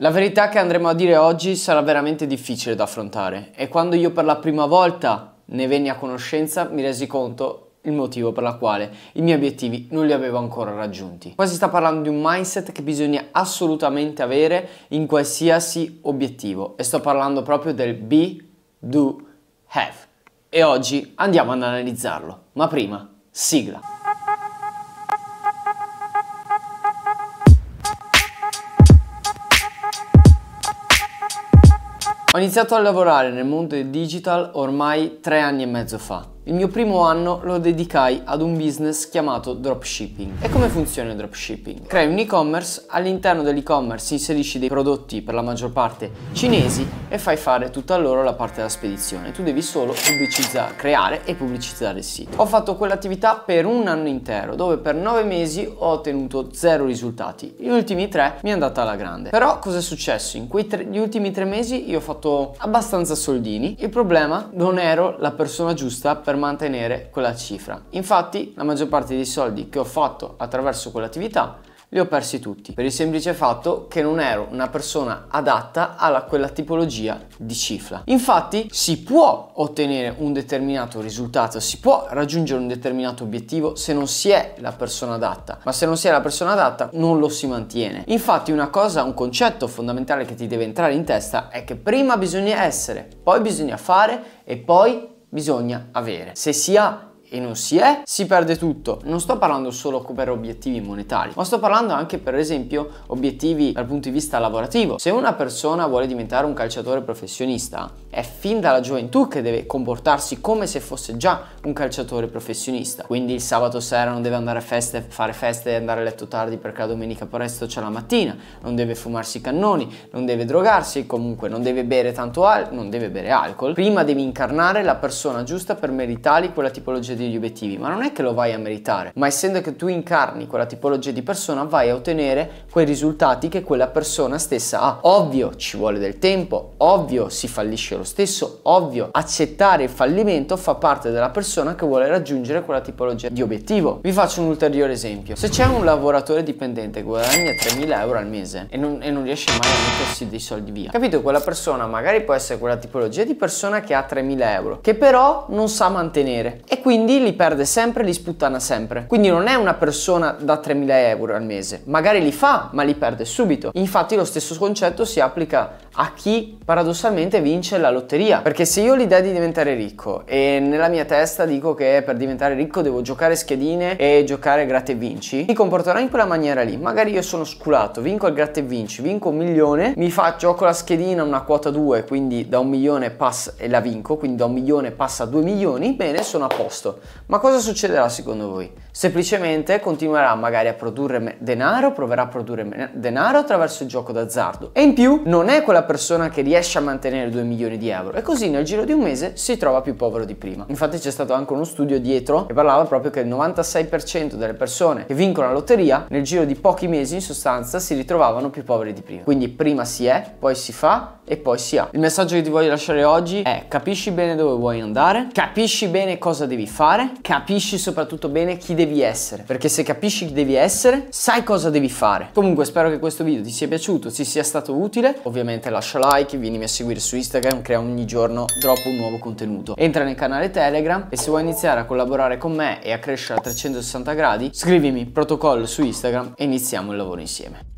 La verità che andremo a dire oggi sarà veramente difficile da affrontare e quando io per la prima volta ne venni a conoscenza mi resi conto il motivo per la quale i miei obiettivi non li avevo ancora raggiunti. Qua si sta parlando di un mindset che bisogna assolutamente avere in qualsiasi obiettivo e sto parlando proprio del be, do, have e oggi andiamo ad analizzarlo. Ma prima, sigla. Ho iniziato a lavorare nel mondo del digital ormai tre anni e mezzo fa. Il mio primo anno lo dedicai ad un business chiamato dropshipping. E come funziona il dropshipping? Crei un e-commerce, all'interno dell'e-commerce inserisci dei prodotti per la maggior parte cinesi e fai fare tutta loro la parte della spedizione. Tu devi solo pubblicizzare, creare e pubblicizzare il sito. Ho fatto quell'attività per un anno intero, dove per nove mesi ho ottenuto zero risultati. Gli ultimi tre mi è andata alla grande. Però cosa è successo? In quei tre, gli ultimi tre mesi io ho fatto abbastanza soldini. Il problema non ero la persona giusta per per mantenere quella cifra. Infatti la maggior parte dei soldi che ho fatto attraverso quell'attività li ho persi tutti per il semplice fatto che non ero una persona adatta a quella tipologia di cifra. Infatti si può ottenere un determinato risultato, si può raggiungere un determinato obiettivo se non si è la persona adatta, ma se non si è la persona adatta non lo si mantiene. Infatti una cosa, un concetto fondamentale che ti deve entrare in testa è che prima bisogna essere, poi bisogna fare e poi bisogna avere. Se si ha e non si è, si perde tutto. Non sto parlando solo per obiettivi monetari, ma sto parlando anche per esempio obiettivi dal punto di vista lavorativo. Se una persona vuole diventare un calciatore professionista, è fin dalla gioventù che deve comportarsi come se fosse già un calciatore professionista. Quindi il sabato sera non deve andare a feste, fare feste e andare a letto tardi perché la domenica presto c'è la mattina, non deve fumarsi i cannoni, non deve drogarsi, comunque non deve bere tanto alcol, non deve bere alcol. Prima devi incarnare la persona giusta per meritare quella tipologia di degli obiettivi, ma non è che lo vai a meritare, ma essendo che tu incarni quella tipologia di persona vai a ottenere quei risultati che quella persona stessa ha. Ovvio ci vuole del tempo, ovvio si fallisce lo stesso, ovvio accettare il fallimento fa parte della persona che vuole raggiungere quella tipologia di obiettivo. Vi faccio un ulteriore esempio, se c'è un lavoratore dipendente che guadagna 3.000 euro al mese e non, e non riesce mai a mettersi dei soldi via, capito? Quella persona magari può essere quella tipologia di persona che ha 3.000 euro, che però non sa mantenere e quindi quindi li perde sempre, li sputtana sempre. Quindi non è una persona da 3.000 euro al mese, magari li fa ma li perde subito. Infatti lo stesso concetto si applica a chi paradossalmente vince la lotteria, perché se io ho l'idea di diventare ricco e nella mia testa dico che per diventare ricco devo giocare schedine e giocare gratte e vinci, mi comporterò in quella maniera lì. Magari io sono sculato, vinco il gratte e vinci, vinco un milione, mi faccio con la schedina una quota 2, quindi da un milione passa e la vinco, quindi da un milione passa a 2 milioni, bene, sono a posto. Ma cosa succederà secondo voi? Semplicemente continuerà magari a produrre denaro, proverà a produrre denaro attraverso il gioco d'azzardo. E in più non è quella persona che riesce a mantenere 2 milioni di euro e così nel giro di un mese si trova più povero di prima. Infatti c'è stato anche uno studio dietro che parlava proprio che il 96% delle persone che vincono la lotteria nel giro di pochi mesi in sostanza si ritrovavano più poveri di prima. Quindi prima si è, poi si fa e poi si ha. Il messaggio che ti voglio lasciare oggi è capisci bene dove vuoi andare, capisci bene cosa devi fare, fare, capisci soprattutto bene chi devi essere, perché se capisci chi devi essere, sai cosa devi fare. Comunque spero che questo video ti sia piaciuto, ti sia stato utile, ovviamente lascia like, vieni a seguire su Instagram, crea ogni giorno droppo un nuovo contenuto. Entra nel canale Telegram e se vuoi iniziare a collaborare con me e a crescere a 360 gradi, scrivimi protocollo su Instagram e iniziamo il lavoro insieme.